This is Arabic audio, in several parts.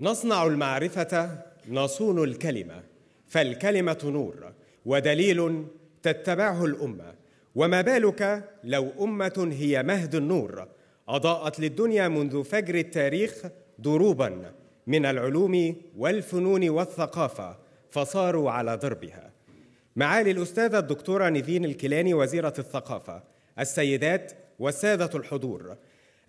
نصنع المعرفة نصون الكلمة فالكلمة نور ودليل تتبعه الأمة وما بالك لو أمة هي مهد النور أضاءت للدنيا منذ فجر التاريخ دروبا من العلوم والفنون والثقافة فصاروا على ضربها معالي الأستاذة الدكتورة نيفين الكيلاني وزيرة الثقافة السيدات والسادة الحضور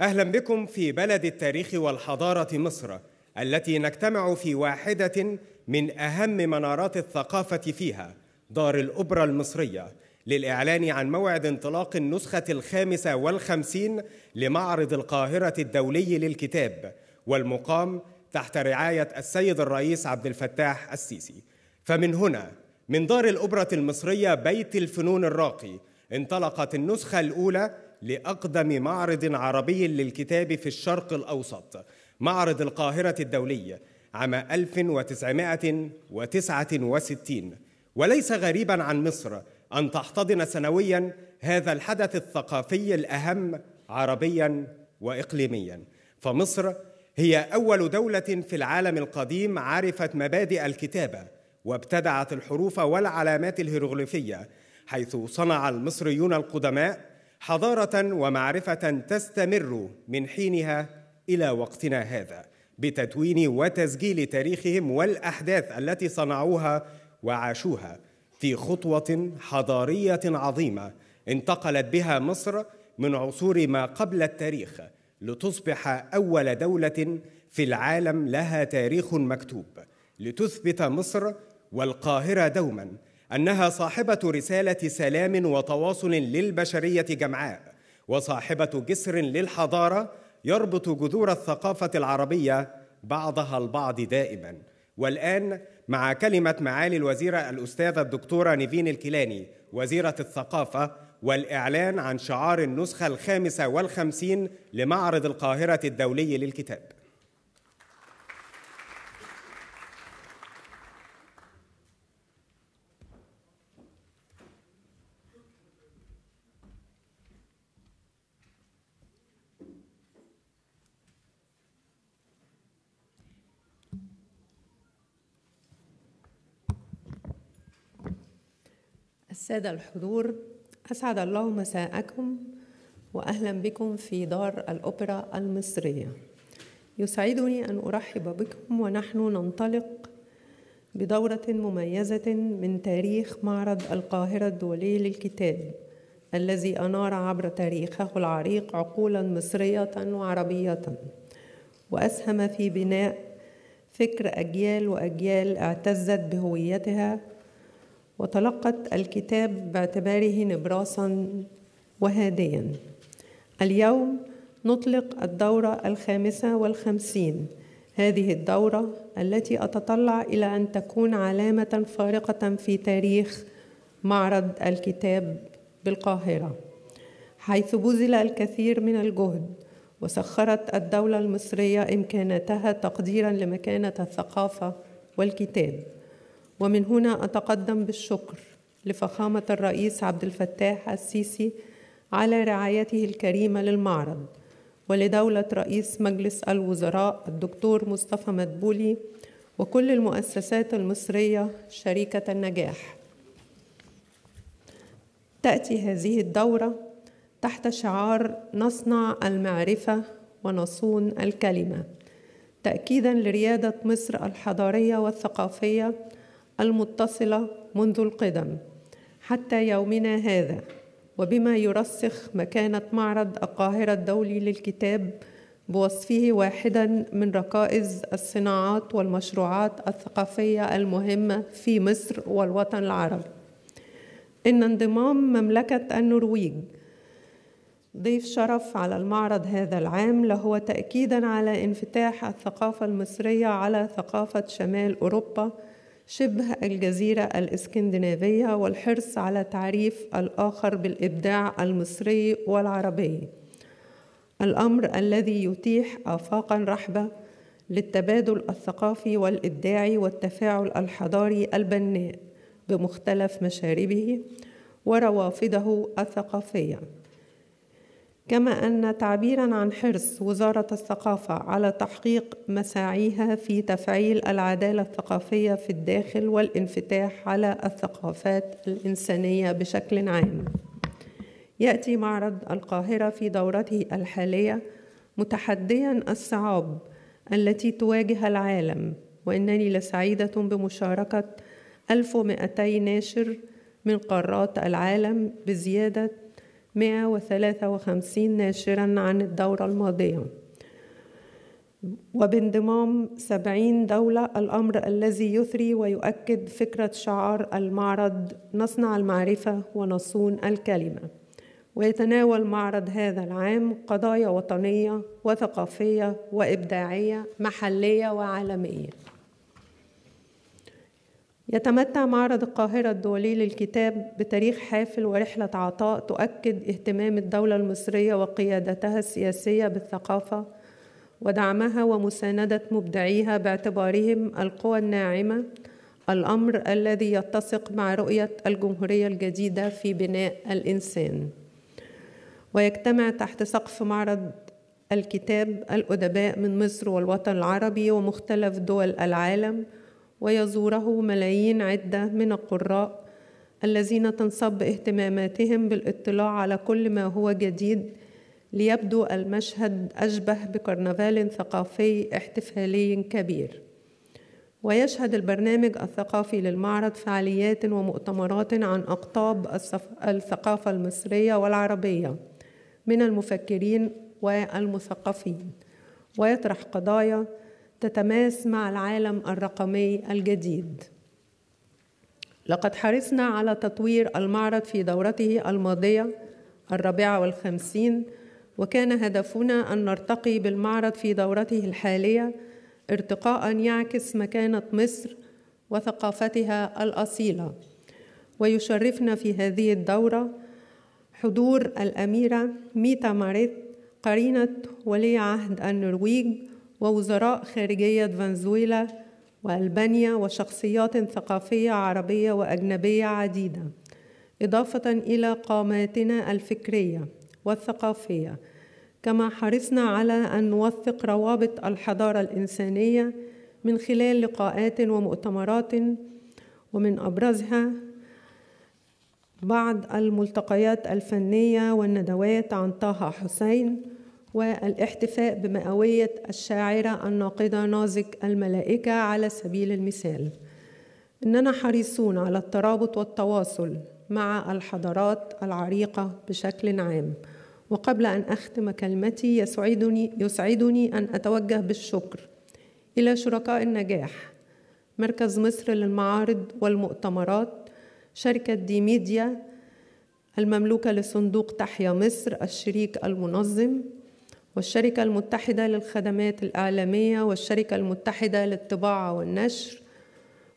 أهلا بكم في بلد التاريخ والحضارة مصر التي نجتمع في واحده من اهم منارات الثقافه فيها دار الاوبرا المصريه للإعلان عن موعد انطلاق النسخة الخامسة والخمسين لمعرض القاهرة الدولي للكتاب والمقام تحت رعاية السيد الرئيس عبد الفتاح السيسي فمن هنا من دار الأوبرا المصرية بيت الفنون الراقي انطلقت النسخة الأولى لأقدم معرض عربي للكتاب في الشرق الأوسط معرض القاهرة الدولي عام 1969 وليس غريبا عن مصر أن تحتضن سنويا هذا الحدث الثقافي الأهم عربيا وإقليميا فمصر هي أول دولة في العالم القديم عرفت مبادئ الكتابة وابتدعت الحروف والعلامات الهيروغليفية حيث صنع المصريون القدماء حضارة ومعرفة تستمر من حينها الى وقتنا هذا بتدوين وتسجيل تاريخهم والاحداث التي صنعوها وعاشوها في خطوه حضاريه عظيمه انتقلت بها مصر من عصور ما قبل التاريخ لتصبح اول دوله في العالم لها تاريخ مكتوب لتثبت مصر والقاهره دوما انها صاحبه رساله سلام وتواصل للبشريه جمعاء وصاحبه جسر للحضاره يربط جذور الثقافة العربية بعضها البعض دائما والآن مع كلمة معالي الوزيرة الأستاذة الدكتورة نيفين الكيلاني وزيرة الثقافة والإعلان عن شعار النسخة الخامسة والخمسين لمعرض القاهرة الدولي للكتاب سادة الحضور أسعد الله مساءكم وأهلا بكم في دار الأوبرا المصرية يسعدني أن أرحب بكم ونحن ننطلق بدورة مميزة من تاريخ معرض القاهرة الدولي للكتاب الذي أنار عبر تاريخه العريق عقولا مصرية وعربية وأسهم في بناء فكر أجيال وأجيال اعتزت بهويتها وتلقت الكتاب باعتباره نبراسا وهاديا اليوم نطلق الدورة الخامسة والخمسين هذه الدورة التي أتطلع إلى أن تكون علامة فارقة في تاريخ معرض الكتاب بالقاهرة حيث بذل الكثير من الجهد وسخرت الدولة المصرية إمكاناتها تقديرا لمكانة الثقافة والكتاب ومن هنا أتقدم بالشكر لفخامة الرئيس عبد الفتاح السيسي على رعايته الكريمة للمعرض ولدولة رئيس مجلس الوزراء الدكتور مصطفى مدبولي وكل المؤسسات المصرية شريكة النجاح. تأتي هذه الدورة تحت شعار نصنع المعرفة ونصون الكلمة، تأكيدا لريادة مصر الحضارية والثقافية المتصلة منذ القدم حتى يومنا هذا وبما يرسخ مكانة معرض القاهرة الدولي للكتاب بوصفه واحدا من ركائز الصناعات والمشروعات الثقافية المهمة في مصر والوطن العربي. إن انضمام مملكة النرويج ضيف شرف على المعرض هذا العام لهو تأكيدا على انفتاح الثقافة المصرية على ثقافة شمال أوروبا شبه الجزيرة الإسكندنافية والحرص على تعريف الآخر بالإبداع المصري والعربي الأمر الذي يتيح آفاقا رحبة للتبادل الثقافي والإبداعي والتفاعل الحضاري البناء بمختلف مشاربه وروافده الثقافيه كما ان تعبيرا عن حرص وزاره الثقافه على تحقيق مساعيها في تفعيل العداله الثقافيه في الداخل والانفتاح على الثقافات الانسانيه بشكل عام ياتي معرض القاهره في دورته الحاليه متحديا الصعاب التي تواجه العالم وانني لسعيده بمشاركه 1200 ناشر من قارات العالم بزياده 153 ناشرا عن الدورة الماضية وبانضمام 70 دولة الأمر الذي يثري ويؤكد فكرة شعار المعرض نصنع المعرفة ونصون الكلمة ويتناول معرض هذا العام قضايا وطنية وثقافية وإبداعية محلية وعالمية يتمتع معرض القاهرة الدولي للكتاب بتاريخ حافل ورحلة عطاء تؤكد اهتمام الدولة المصرية وقيادتها السياسية بالثقافة ودعمها ومساندة مبدعيها باعتبارهم القوى الناعمة الأمر الذي يتسق مع رؤية الجمهورية الجديدة في بناء الإنسان ويجتمع تحت سقف معرض الكتاب الأدباء من مصر والوطن العربي ومختلف دول العالم ويزوره ملايين عدة من القراء الذين تنصب اهتماماتهم بالاطلاع على كل ما هو جديد ليبدو المشهد أشبه بكرنفال ثقافي احتفالي كبير ويشهد البرنامج الثقافي للمعرض فعاليات ومؤتمرات عن أقطاب الثقافة المصرية والعربية من المفكرين والمثقفين ويطرح قضايا تتماس مع العالم الرقمي الجديد لقد حرصنا على تطوير المعرض في دورته الماضية الرابعة والخمسين وكان هدفنا أن نرتقي بالمعرض في دورته الحالية ارتقاء يعكس مكانة مصر وثقافتها الأصيلة ويشرفنا في هذه الدورة حضور الأميرة ميتا ماريت قرينة ولي عهد النرويج ووزراء خارجية فنزويلا وألبانيا وشخصيات ثقافية عربية وأجنبية عديدة إضافة إلى قاماتنا الفكرية والثقافية كما حرصنا على أن نوثق روابط الحضارة الإنسانية من خلال لقاءات ومؤتمرات ومن أبرزها بعض الملتقيات الفنية والندوات عن طه حسين والاحتفاء بمئوية الشاعرة الناقدة نازك الملائكة على سبيل المثال إننا حريصون على الترابط والتواصل مع الحضارات العريقة بشكل عام وقبل أن أختم كلمتي يسعدني, يسعدني أن أتوجه بالشكر إلى شركاء النجاح مركز مصر للمعارض والمؤتمرات شركة دي ميديا المملوكة لصندوق تحيا مصر الشريك المنظم والشركة المتحدة للخدمات الإعلامية والشركة المتحدة للطباعة والنشر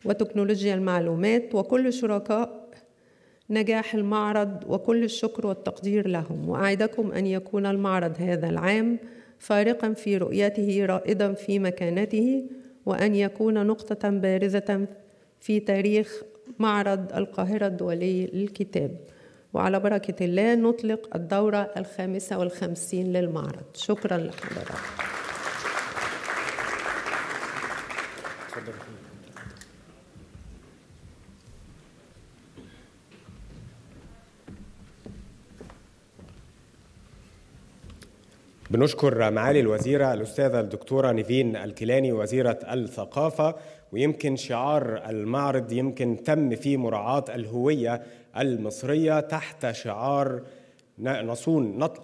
وتكنولوجيا المعلومات وكل شركاء نجاح المعرض وكل الشكر والتقدير لهم وأعدكم أن يكون المعرض هذا العام فارقا في رؤيته رائدا في مكانته وأن يكون نقطة بارزة في تاريخ معرض القاهرة الدولي للكتاب وعلى بركة الله نطلق الدورة الخامسة والخمسين للمعرض شكرا لحضراتكم بنشكر معالي الوزيرة الأستاذة الدكتورة نيفين الكيلاني وزيرة الثقافة ويمكن شعار المعرض يمكن تم فيه مراعاة الهوية المصرية تحت شعار نصون نطل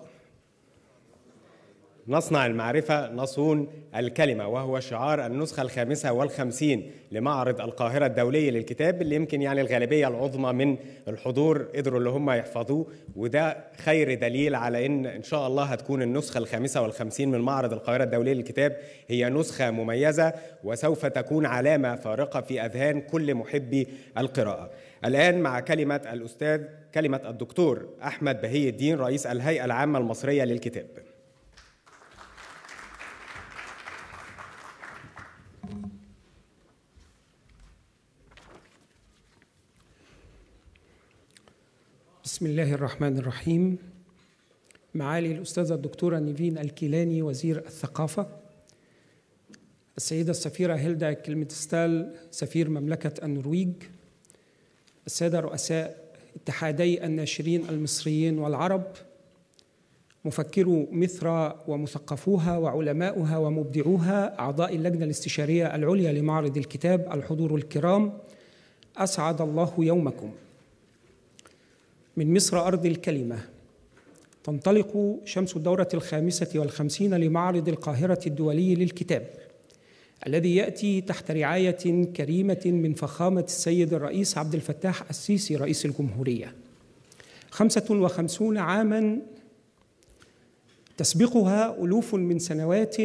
نصنع المعرفة نصون الكلمة وهو شعار النسخة الخامسة والخمسين لمعرض القاهرة الدولي للكتاب اللي يمكن يعني الغالبية العظمى من الحضور قدروا اللي هم يحفظوه وده خير دليل على إن إن شاء الله هتكون النسخة الخامسة والخمسين من معرض القاهرة الدولي للكتاب هي نسخة مميزة وسوف تكون علامة فارقة في أذهان كل محبي القراءة الآن مع كلمة الأستاذ كلمة الدكتور أحمد بهي الدين رئيس الهيئة العامة المصرية للكتاب بسم الله الرحمن الرحيم معالي الأستاذة الدكتورة نيفين الكيلاني وزير الثقافة السيدة السفيرة هيلدا كلمتستال سفير مملكة النرويج السادة رؤساء اتحادي الناشرين المصريين والعرب مفكرو مصر ومثقفوها وعلماؤها ومبدعوها أعضاء اللجنة الاستشارية العليا لمعرض الكتاب الحضور الكرام أسعد الله يومكم من مصر أرض الكلمة تنطلق شمس الدورة الخامسة والخمسين لمعرض القاهرة الدولي للكتاب الذي ياتي تحت رعايه كريمه من فخامه السيد الرئيس عبد الفتاح السيسي رئيس الجمهوريه. 55 عاما تسبقها الوف من سنوات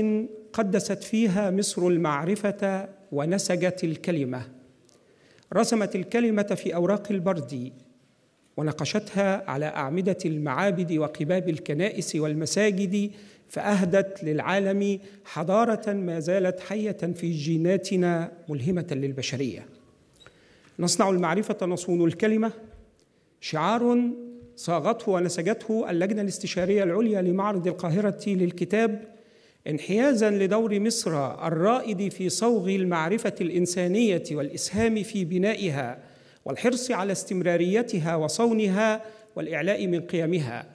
قدست فيها مصر المعرفه ونسجت الكلمه. رسمت الكلمه في اوراق البرد ونقشتها على اعمده المعابد وقباب الكنائس والمساجد فأهدت للعالم حضارة ما زالت حية في جيناتنا ملهمة للبشرية. نصنع المعرفة نصون الكلمة شعار صاغته ونسجته اللجنة الاستشارية العليا لمعرض القاهرة للكتاب انحيازا لدور مصر الرائد في صوغ المعرفة الإنسانية والإسهام في بنائها والحرص على استمراريتها وصونها والإعلاء من قيمها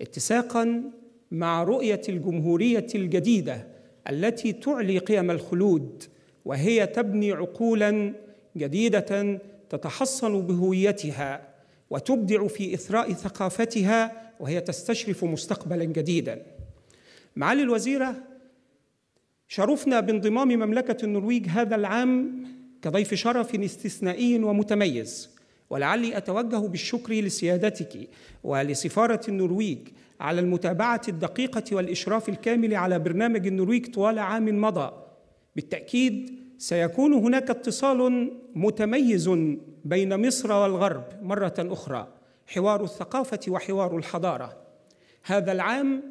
اتساقا مع رؤيه الجمهوريه الجديده التي تعلي قيم الخلود وهي تبني عقولا جديده تتحصن بهويتها وتبدع في اثراء ثقافتها وهي تستشرف مستقبلا جديدا معالي الوزيره شرفنا بانضمام مملكه النرويج هذا العام كضيف شرف استثنائي ومتميز ولعلي أتوجه بالشكر لسيادتك ولسفارة النرويج على المتابعة الدقيقة والإشراف الكامل على برنامج النرويج طوال عام مضى بالتأكيد سيكون هناك اتصال متميز بين مصر والغرب مرة أخرى حوار الثقافة وحوار الحضارة هذا العام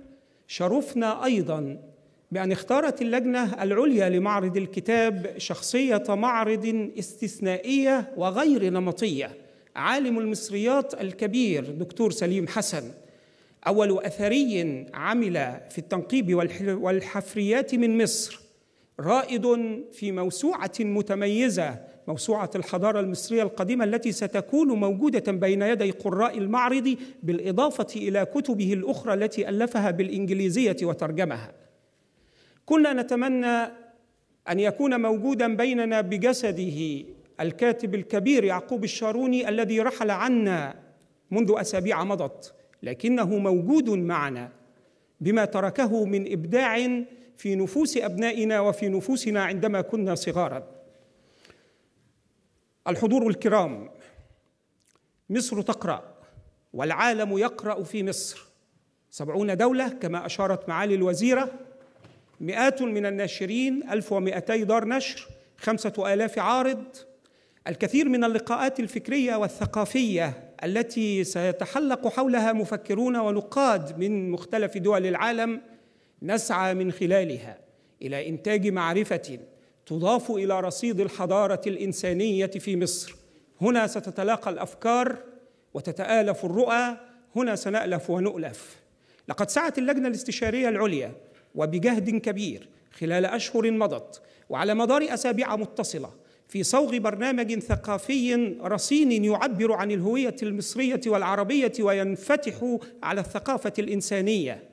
شرفنا أيضا بأن اختارت اللجنة العليا لمعرض الكتاب شخصية معرض استثنائية وغير نمطية عالم المصريات الكبير دكتور سليم حسن أول أثري عمل في التنقيب والحفريات من مصر رائد في موسوعة متميزة موسوعة الحضارة المصرية القديمة التي ستكون موجودة بين يدي قراء المعرض بالإضافة إلى كتبه الأخرى التي ألفها بالإنجليزية وترجمها كنا نتمنى أن يكون موجودا بيننا بجسده الكاتب الكبير يعقوب الشاروني الذي رحل عنا منذ اسابيع مضت لكنه موجود معنا بما تركه من ابداع في نفوس ابنائنا وفي نفوسنا عندما كنا صغارا الحضور الكرام مصر تقرا والعالم يقرا في مصر سبعون دوله كما اشارت معالي الوزيره مئات من الناشرين 1200 دار نشر خمسة آلاف عارض الكثير من اللقاءات الفكريه والثقافيه التي سيتحلق حولها مفكرون ونقاد من مختلف دول العالم نسعى من خلالها الى انتاج معرفه تضاف الى رصيد الحضاره الانسانيه في مصر هنا ستتلاقى الافكار وتتالف الرؤى هنا سنالف ونؤلف لقد سعت اللجنه الاستشاريه العليا وبجهد كبير خلال اشهر مضت وعلى مدار اسابيع متصله في صوغ برنامج ثقافي رصين يعبر عن الهويه المصريه والعربيه وينفتح على الثقافه الانسانيه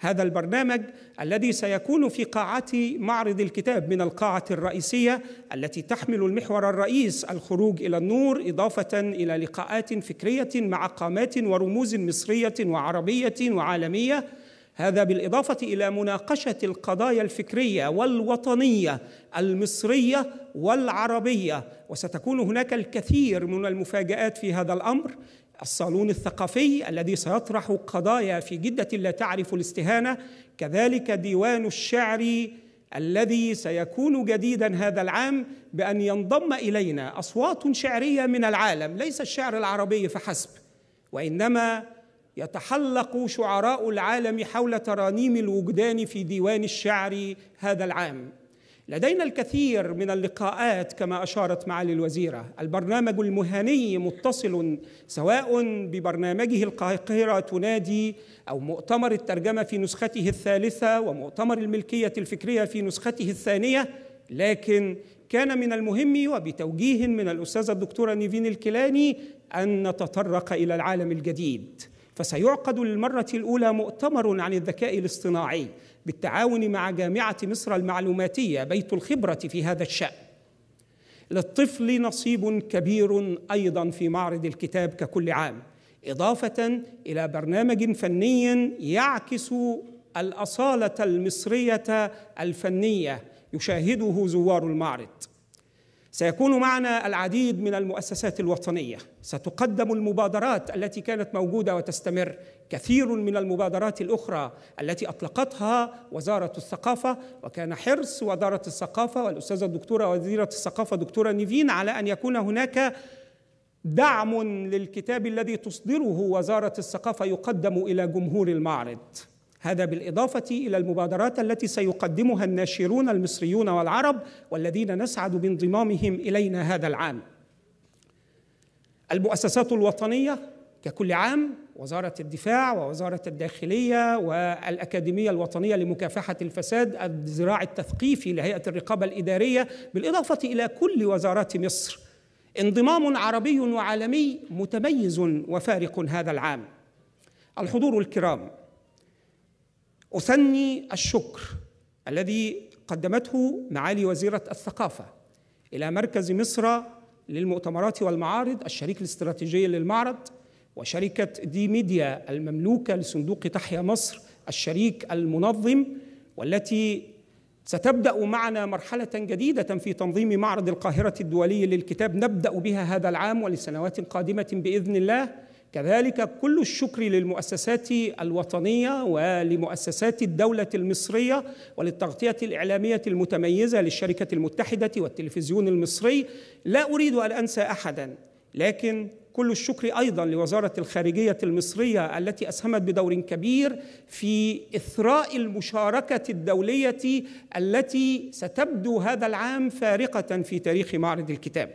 هذا البرنامج الذي سيكون في قاعة معرض الكتاب من القاعة الرئيسية التي تحمل المحور الرئيس الخروج إلى النور إضافة إلى لقاءات فكرية مع قامات ورموز مصرية وعربية وعالمية هذا بالاضافه الى مناقشه القضايا الفكريه والوطنيه المصريه والعربيه وستكون هناك الكثير من المفاجات في هذا الامر الصالون الثقافي الذي سيطرح قضايا في جده لا تعرف الاستهانه كذلك ديوان الشعر الذي سيكون جديدا هذا العام بان ينضم الينا اصوات شعريه من العالم ليس الشعر العربي فحسب وانما يتحلق شعراء العالم حول ترانيم الوجدان في ديوان الشعر هذا العام لدينا الكثير من اللقاءات كما اشارت معالي الوزيره البرنامج المهني متصل سواء ببرنامجه القاهره تنادي او مؤتمر الترجمه في نسخته الثالثه ومؤتمر الملكيه الفكريه في نسخته الثانيه لكن كان من المهم وبتوجيه من الاستاذه الدكتوره نيفين الكيلاني ان نتطرق الى العالم الجديد فسيعقد للمرة الأولى مؤتمر عن الذكاء الاصطناعي بالتعاون مع جامعة مصر المعلوماتية بيت الخبرة في هذا الشأن. للطفل نصيب كبير أيضا في معرض الكتاب ككل عام، إضافة إلى برنامج فني يعكس الأصالة المصرية الفنية يشاهده زوار المعرض. سيكون معنا العديد من المؤسسات الوطنيه ستقدم المبادرات التي كانت موجوده وتستمر كثير من المبادرات الاخرى التي اطلقتها وزاره الثقافه وكان حرص وزاره الثقافه والاستاذه الدكتوره وزيره الثقافه دكتوره نيفين على ان يكون هناك دعم للكتاب الذي تصدره وزاره الثقافه يقدم الى جمهور المعرض هذا بالاضافه الى المبادرات التي سيقدمها الناشرون المصريون والعرب والذين نسعد بانضمامهم الينا هذا العام. المؤسسات الوطنيه ككل عام وزاره الدفاع ووزاره الداخليه والاكاديميه الوطنيه لمكافحه الفساد الذراع التثقيفي لهيئه الرقابه الاداريه بالاضافه الى كل وزارات مصر. انضمام عربي وعالمي متميز وفارق هذا العام. الحضور الكرام أثني الشكر الذي قدمته معالي وزيرة الثقافة إلى مركز مصر للمؤتمرات والمعارض الشريك الاستراتيجي للمعرض وشركة دي ميديا المملوكة لصندوق تحيا مصر الشريك المنظم والتي ستبدأ معنا مرحلة جديدة في تنظيم معرض القاهرة الدولي للكتاب نبدأ بها هذا العام ولسنوات قادمة بإذن الله كذلك كل الشكر للمؤسسات الوطنيه ولمؤسسات الدوله المصريه وللتغطيه الاعلاميه المتميزه للشركه المتحده والتلفزيون المصري لا اريد ان انسى احدا لكن كل الشكر ايضا لوزاره الخارجيه المصريه التي اسهمت بدور كبير في اثراء المشاركه الدوليه التي ستبدو هذا العام فارقه في تاريخ معرض الكتاب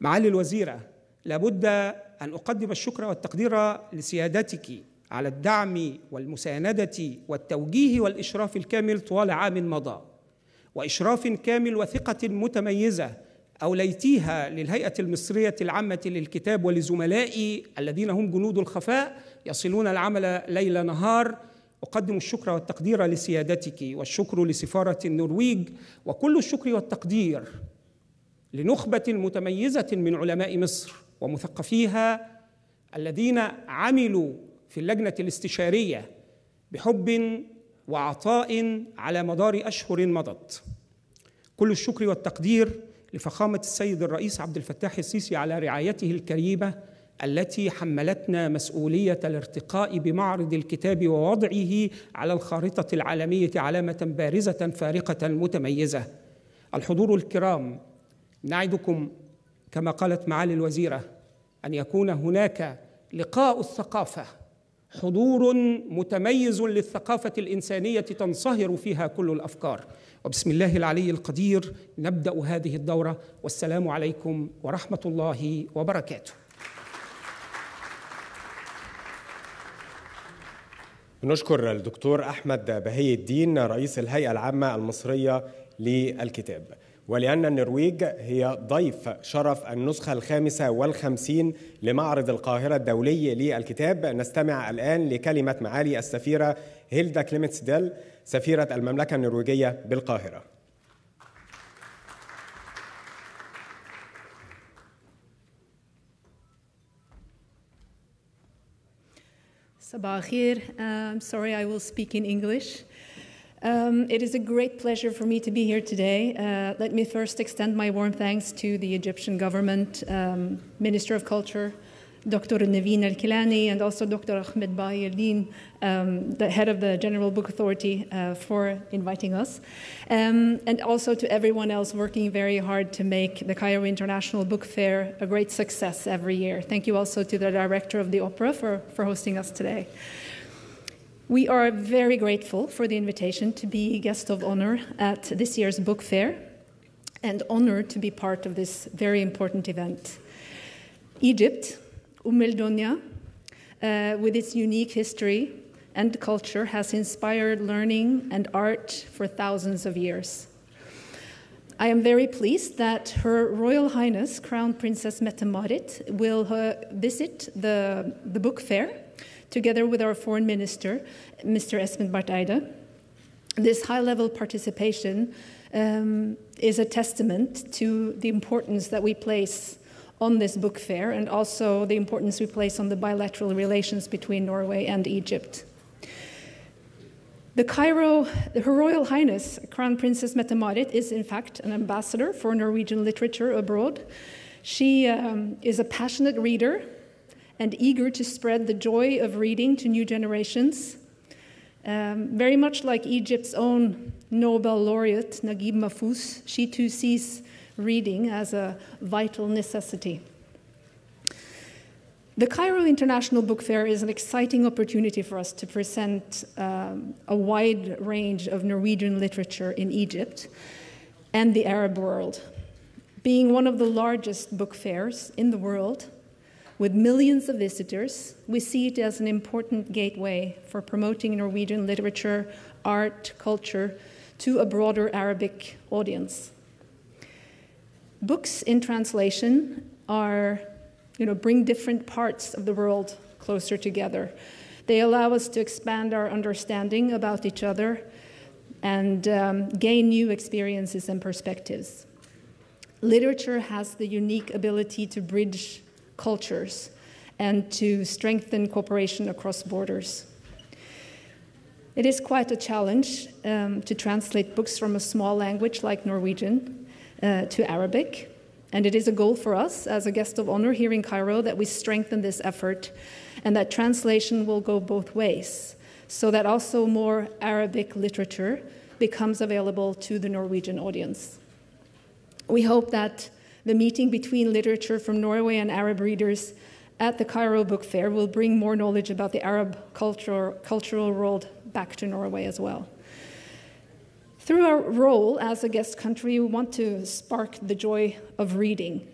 معالي الوزيره لابد ان اقدم الشكر والتقدير لسيادتك على الدعم والمسانده والتوجيه والاشراف الكامل طوال عام مضى واشراف كامل وثقه متميزه اوليتيها للهيئه المصريه العامه للكتاب ولزملائي الذين هم جنود الخفاء يصلون العمل ليل نهار أقدم الشكر والتقدير لسيادتك والشكر لسفارة النرويج وكل الشكر والتقدير لنخبة متميزة من علماء مصر ومثقفيها الذين عملوا في اللجنه الاستشاريه بحب وعطاء على مدار اشهر مضت كل الشكر والتقدير لفخامه السيد الرئيس عبد الفتاح السيسي على رعايته الكريمه التي حملتنا مسؤوليه الارتقاء بمعرض الكتاب ووضعه على الخارطه العالميه علامه بارزه فارقه متميزه الحضور الكرام نعدكم كما قالت معالي الوزيرة أن يكون هناك لقاء الثقافة حضور متميز للثقافة الإنسانية تنصهر فيها كل الأفكار وبسم الله العلي القدير نبدأ هذه الدورة والسلام عليكم ورحمة الله وبركاته نشكر الدكتور أحمد بهي الدين رئيس الهيئة العامة المصرية للكتاب ولأن النرويج هي ضيف شرف النسخة الخامسة والخمسين لمعرض القاهرة الدولي للكتاب نستمع الآن لكلمة معالي السفيرة هيلدا كليمتس ديل سفيرة المملكة النرويجية بالقاهرة Sabah uh, I'm sorry, I will speak in English. Um, it is a great pleasure for me to be here today. Uh, let me first extend my warm thanks to the Egyptian government, um, Minister of Culture, Dr. Naveen Al Kilani, and also Dr. Ahmed Bayerdin, um, the head of the General Book Authority, uh, for inviting us. Um, and also to everyone else working very hard to make the Cairo International Book Fair a great success every year. Thank you also to the director of the opera for, for hosting us today. We are very grateful for the invitation to be guest of honor at this year's book fair and honored to be part of this very important event. Egypt, Umm uh, with its unique history and culture, has inspired learning and art for thousands of years. I am very pleased that Her Royal Highness Crown Princess Metamodit will uh, visit the, the book fair together with our foreign minister, Mr. Esmond Barth This high level participation um, is a testament to the importance that we place on this book fair and also the importance we place on the bilateral relations between Norway and Egypt. The Cairo, Her Royal Highness Crown Princess Mette-Marit is in fact an ambassador for Norwegian literature abroad. She um, is a passionate reader and eager to spread the joy of reading to new generations. Um, very much like Egypt's own Nobel laureate, Naguib Mahfouz, she too sees reading as a vital necessity. The Cairo International Book Fair is an exciting opportunity for us to present um, a wide range of Norwegian literature in Egypt and the Arab world. Being one of the largest book fairs in the world, with millions of visitors, we see it as an important gateway for promoting Norwegian literature, art, culture to a broader Arabic audience. Books in translation are, you know, bring different parts of the world closer together. They allow us to expand our understanding about each other and um, gain new experiences and perspectives. Literature has the unique ability to bridge cultures and to strengthen cooperation across borders. It is quite a challenge um, to translate books from a small language like Norwegian uh, to Arabic, and it is a goal for us as a guest of honor here in Cairo that we strengthen this effort and that translation will go both ways so that also more Arabic literature becomes available to the Norwegian audience. We hope that the meeting between literature from Norway and Arab readers at the Cairo Book Fair will bring more knowledge about the Arab cultural world back to Norway as well. Through our role as a guest country, we want to spark the joy of reading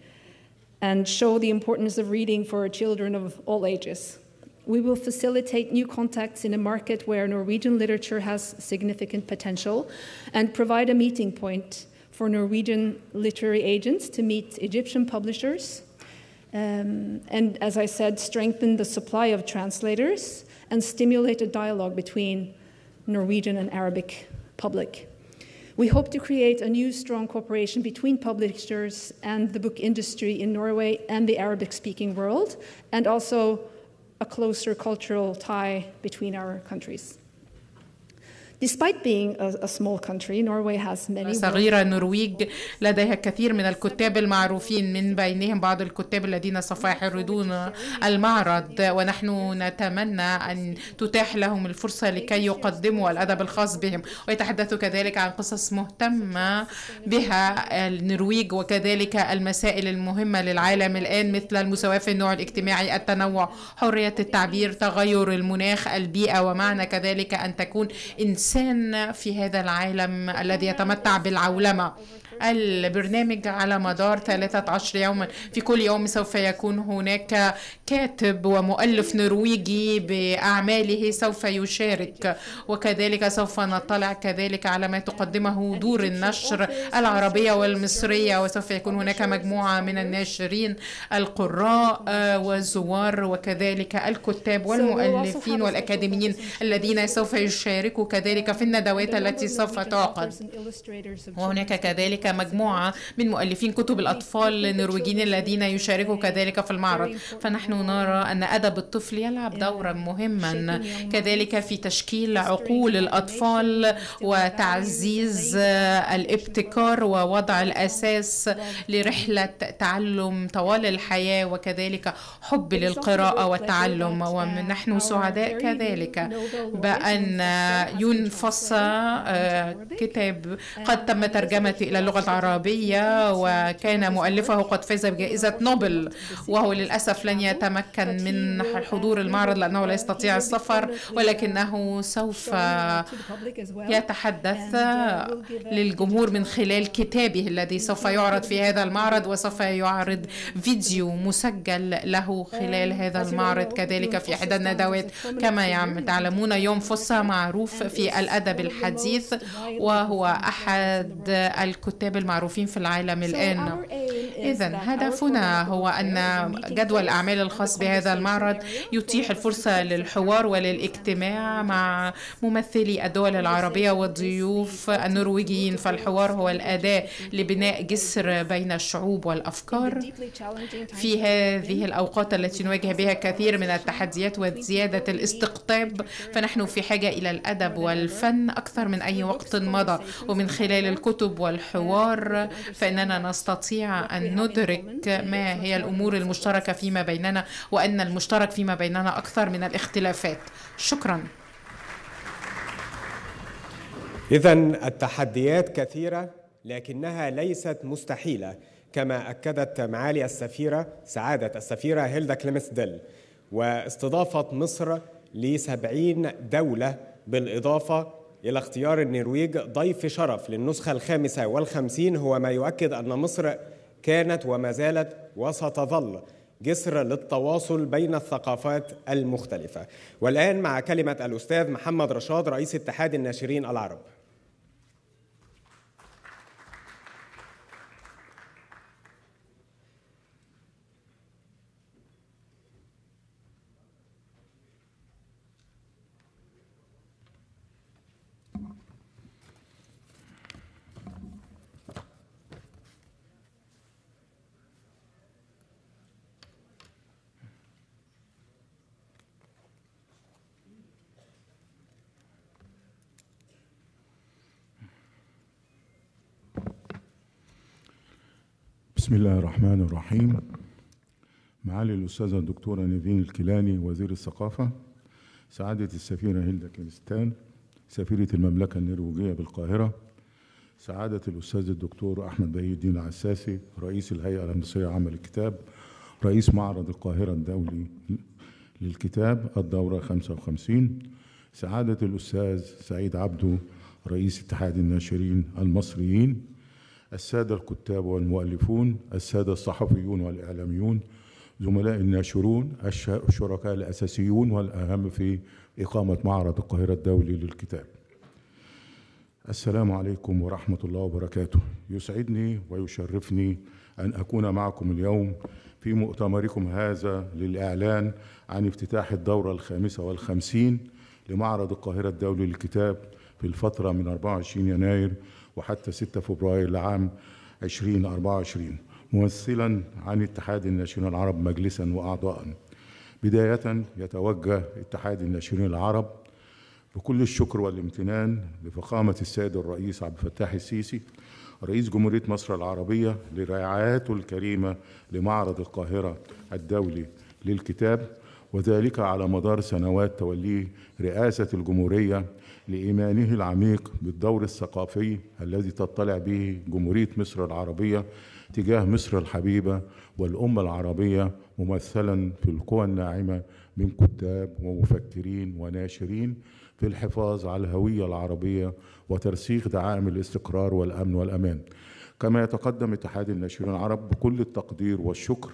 and show the importance of reading for children of all ages. We will facilitate new contacts in a market where Norwegian literature has significant potential and provide a meeting point for Norwegian literary agents to meet Egyptian publishers, um, and as I said, strengthen the supply of translators and stimulate a dialogue between Norwegian and Arabic public. We hope to create a new strong cooperation between publishers and the book industry in Norway and the Arabic speaking world, and also a closer cultural tie between our countries. صغيرة النرويج لديها كثير من الكتاب المعروفين من بينهم بعض الكتاب الذين سوف يحرضون المعرض ونحن نتمنى أن تتاح لهم الفرصة لكي يقدموا الأدب الخاص بهم ويتحدثوا كذلك عن قصص مهتمة بها النرويج وكذلك المسائل المهمة للعالم الآن مثل المساواة في النوع الاجتماعي التنوع حرية التعبير تغير المناخ البيئة ومعنى كذلك أن تكون إنسان الإنسان في هذا العالم الذي يتمتع بالعولمة البرنامج على مدار 13 يوما في كل يوم سوف يكون هناك كاتب ومؤلف نرويجي بأعماله سوف يشارك وكذلك سوف نطلع كذلك على ما تقدمه دور النشر العربية والمصرية وسوف يكون هناك مجموعة من الناشرين القراء آه، والزوار وكذلك الكتاب والمؤلفين والأكاديميين الذين سوف يشاركوا كذلك في الندوات التي سوف تعقد وهناك كذلك مجموعه من مؤلفين كتب الأطفال النرويجيين الذين يشاركوا كذلك في المعرض فنحن نرى أن أدب الطفل يلعب دورا مهما كذلك في تشكيل عقول الأطفال وتعزيز الابتكار ووضع الأساس لرحلة تعلم طوال الحياة وكذلك حب للقراءة والتعلم ونحن سعداء كذلك بأن ينفص آه، كتاب قد تم ترجمته إلى اللغة اللغة العربية وكان مؤلفه قد فاز بجائزة نوبل وهو للأسف لن يتمكن من حضور المعرض لأنه لا يستطيع السفر ولكنه سوف يتحدث للجمهور من خلال كتابه الذي سوف يعرض في هذا المعرض وسوف يعرض فيديو مسجل له خلال هذا المعرض كذلك في إحدى الندوات كما تعلمون يوم فوسا معروف في الأدب الحديث وهو أحد الكتاب الكتاب المعروفين في العالم الآن إذا هدفنا هو أن جدول الأعمال الخاص بهذا المعرض يتيح الفرصة للحوار وللاجتماع مع ممثلي الدول العربية والضيوف النرويجيين فالحوار هو الأداة لبناء جسر بين الشعوب والأفكار في هذه الأوقات التي نواجه بها كثير من التحديات وزيادة الاستقطاب فنحن في حاجة إلى الأدب والفن أكثر من أي وقت مضى ومن خلال الكتب والحوار الحوار فإننا نستطيع أن ندرك يعني ما هي الأمور المشتركة فيما بيننا وأن المشترك فيما بيننا أكثر من الاختلافات شكرا إذا التحديات كثيرة لكنها ليست مستحيلة كما أكدت معالي السفيرة سعادة السفيرة هيلدا كليمس ديل واستضافة مصر لسبعين دولة بالإضافة إلى اختيار النرويج ضيف شرف للنسخة الخامسة والخمسين هو ما يؤكد أن مصر كانت وما زالت وستظل جسر للتواصل بين الثقافات المختلفة والآن مع كلمة الأستاذ محمد رشاد رئيس اتحاد الناشرين العرب بسم الله الرحمن الرحيم معالي الأستاذة الدكتورة نيفين الكيلاني وزير الثقافة سعادة السفيرة هيلدا كينستان سفيرة المملكة النرويجية بالقاهرة سعادة الأستاذ الدكتور أحمد بهي الدين العساسي رئيس الهيئة المصرية عمل الكتاب رئيس معرض القاهرة الدولي للكتاب الدورة 55 سعادة الأستاذ سعيد عبده رئيس اتحاد الناشرين المصريين السادة الكتاب والمؤلفون السادة الصحفيون والإعلاميون زملاء الناشرون الشركاء الأساسيون والأهم في إقامة معرض القاهرة الدولي للكتاب السلام عليكم ورحمة الله وبركاته يسعدني ويشرفني أن أكون معكم اليوم في مؤتمركم هذا للإعلان عن افتتاح الدورة الخامسة والخمسين لمعرض القاهرة الدولي للكتاب في الفترة من 24 يناير وحتى 6 فبراير لعام 2024 ممثلا عن اتحاد الناشئين العرب مجلسا واعضاء بدايه يتوجه اتحاد الناشئين العرب بكل الشكر والامتنان لفخامه السيد الرئيس عبد الفتاح السيسي رئيس جمهوريه مصر العربيه لرعايته الكريمه لمعرض القاهره الدولي للكتاب وذلك على مدار سنوات توليه رئاسه الجمهوريه لإيمانه العميق بالدور الثقافي الذي تطلع به جمهورية مصر العربية تجاه مصر الحبيبة والأمة العربية ممثلا في القوى الناعمة من كتاب ومفكرين وناشرين في الحفاظ على الهوية العربية وترسيخ دعائم الاستقرار والأمن والأمان كما يتقدم اتحاد الناشرين العرب بكل التقدير والشكر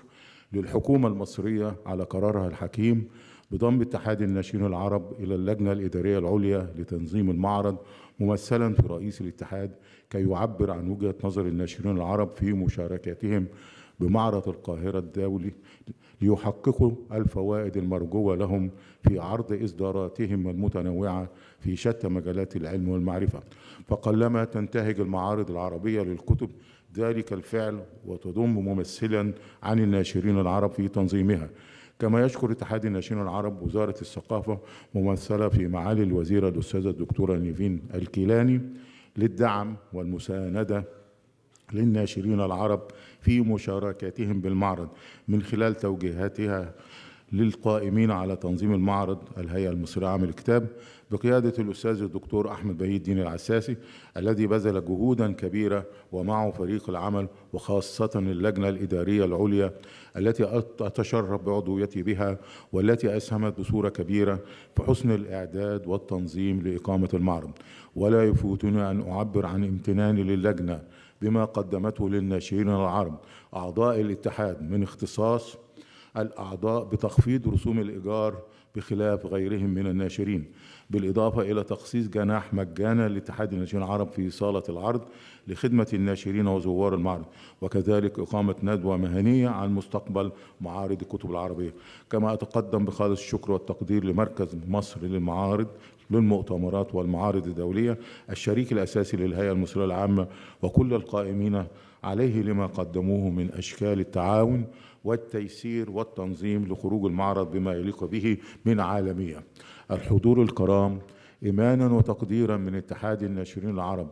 للحكومة المصرية على قرارها الحكيم بضم اتحاد الناشئين العرب إلى اللجنة الإدارية العليا لتنظيم المعرض ممثلا في رئيس الاتحاد كي يعبر عن وجهة نظر الناشئين العرب في مشاركتهم بمعرض القاهرة الدولي ليحققوا الفوائد المرجوة لهم في عرض إصداراتهم المتنوعة في شتى مجالات العلم والمعرفة فقلما تنتهج المعارض العربية للكتب ذلك الفعل وتضم ممثلا عن الناشرين العرب في تنظيمها كما يشكر اتحاد الناشئين العرب وزارة الثقافة ممثلة في معالي الوزيرة الأستاذة الدكتورة نيفين الكيلاني للدعم والمساندة للناشرين العرب في مشاركتهم بالمعرض من خلال توجيهاتها للقائمين على تنظيم المعرض الهيئة المصرية عام الكتاب بقيادة الأستاذ الدكتور أحمد بهي الدين العساسي الذي بذل جهودا كبيرة ومعه فريق العمل وخاصة اللجنة الإدارية العليا التي أتشرف بعضويتي بها والتي أسهمت بصورة كبيرة في حسن الإعداد والتنظيم لإقامة المعرض ولا يفوتني أن أعبر عن امتناني للجنة بما قدمته للناشئين العرب أعضاء الاتحاد من اختصاص الأعضاء بتخفيض رسوم الإيجار بخلاف غيرهم من الناشرين بالإضافة إلى تخصيص جناح مجانا لاتحاد الناشرين العرب في صالة العرض لخدمة الناشرين وزوار المعرض وكذلك إقامة ندوة مهنية عن مستقبل معارض الكتب العربية كما أتقدم بخالص الشكر والتقدير لمركز مصر للمعارض للمؤتمرات والمعارض الدولية الشريك الأساسي للهيئة المصرية العامة وكل القائمين عليه لما قدموه من أشكال التعاون والتيسير والتنظيم لخروج المعرض بما يليق به من عالمية الحضور الكرام إيمانا وتقديرا من اتحاد الناشرين العرب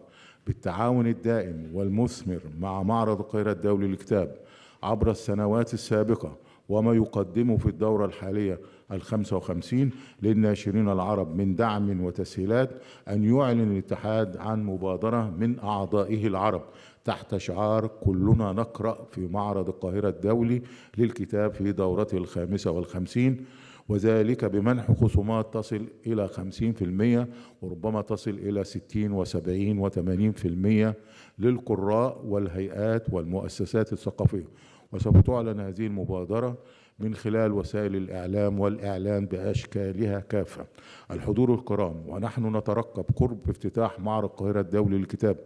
بالتعاون الدائم والمثمر مع معرض القاهرة الدولي للكتاب عبر السنوات السابقة وما يقدمه في الدورة الحالية الخمسة وخمسين للناشرين العرب من دعم وتسهيلات أن يعلن الاتحاد عن مبادرة من أعضائه العرب تحت شعار كلنا نقرأ في معرض القاهرة الدولي للكتاب في دورته الخامسة والخمسين وذلك بمنح خصومات تصل إلى 50% وربما تصل إلى 60 و70 و80% للقراء والهيئات والمؤسسات الثقافية وسوف تعلن هذه المبادرة من خلال وسائل الإعلام والإعلان بأشكالها كافة الحضور الكرام ونحن نترقب قرب افتتاح معرض القاهرة الدولي للكتاب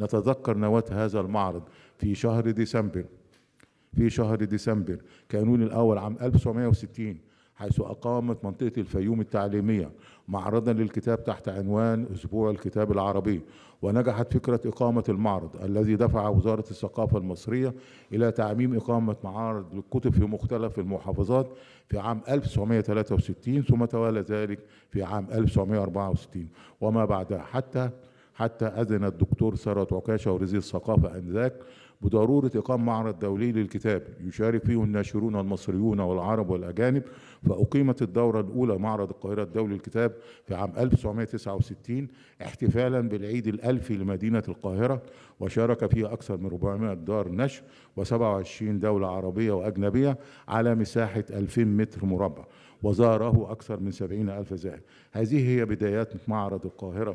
نتذكر نواة هذا المعرض في شهر ديسمبر في شهر ديسمبر كانون الأول عام 1960 حيث أقامت منطقة الفيوم التعليمية معرضا للكتاب تحت عنوان أسبوع الكتاب العربي ونجحت فكرة إقامة المعرض الذي دفع وزارة الثقافة المصرية إلى تعميم إقامة معارض للكتب في مختلف المحافظات في عام 1963 ثم توالى ذلك في عام 1964 وما بعدها حتى حتى أذن الدكتور سارة عكاشة ورئيس الثقافة أنذاك بضرورة إقامة معرض دولي للكتاب يشارك فيه الناشرون المصريون والعرب والأجانب فأقيمت الدورة الأولى معرض القاهرة الدولي للكتاب في عام 1969 احتفالا بالعيد الألفي لمدينة القاهرة وشارك فيها أكثر من 400 دار نشر و27 دولة عربية وأجنبية على مساحة 2000 متر مربع وزاره أكثر من 70 ألف زائر هذه هي بدايات معرض القاهرة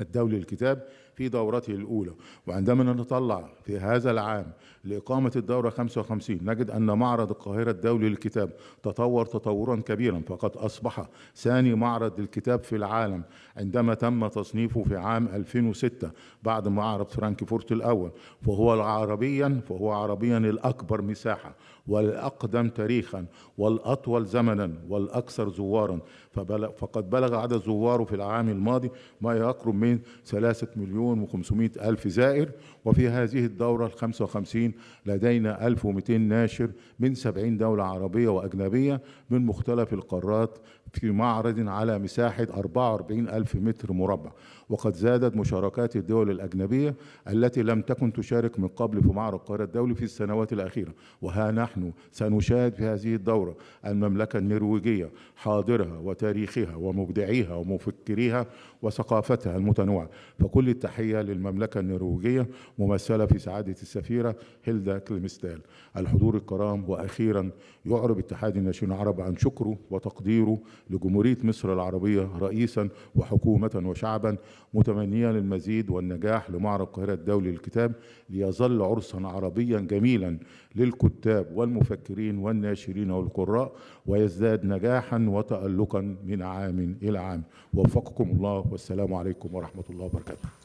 الدولي للكتاب في دورته الأولى وعندما نتطلع في هذا العام لإقامة الدورة 55 نجد أن معرض القاهرة الدولي للكتاب تطور تطورا كبيرا فقد أصبح ثاني معرض للكتاب في العالم عندما تم تصنيفه في عام 2006 بعد معرض فرانكفورت الأول فهو عربيا فهو عربيا الأكبر مساحة والأقدم تاريخا والأطول زمنا والأكثر زوارا فبلغ فقد بلغ عدد زواره في العام الماضي ما يقرب من 3 مليون و500 ألف زائر وفي هذه الدورة ال 55 لدينا 1200 ناشر من 70 دولة عربية وأجنبية من مختلف القارات في معرض على مساحة 44 ألف متر مربع وقد زادت مشاركات الدول الأجنبية التي لم تكن تشارك من قبل في معرض القاهرة الدولي في السنوات الأخيرة وها نحن سنشاهد في هذه الدورة المملكة النرويجية حاضرها وتاريخها ومبدعيها ومفكريها وثقافتها المتنوعة فكل التحية للمملكة النرويجية ممثلة في سعادة السفيرة هيلدا كلمستال الحضور الكرام وأخيرا يعرب اتحاد الناشئين العرب عن شكره وتقديره لجمهورية مصر العربية رئيسا وحكومة وشعبا متمنيا للمزيد والنجاح لمعرض القاهرة الدولي للكتاب ليظل عرسا عربيا جميلا للكتاب والمفكرين والناشرين والقراء ويزداد نجاحا وتألقا من عام إلى عام ووفقكم الله والسلام عليكم ورحمة الله وبركاته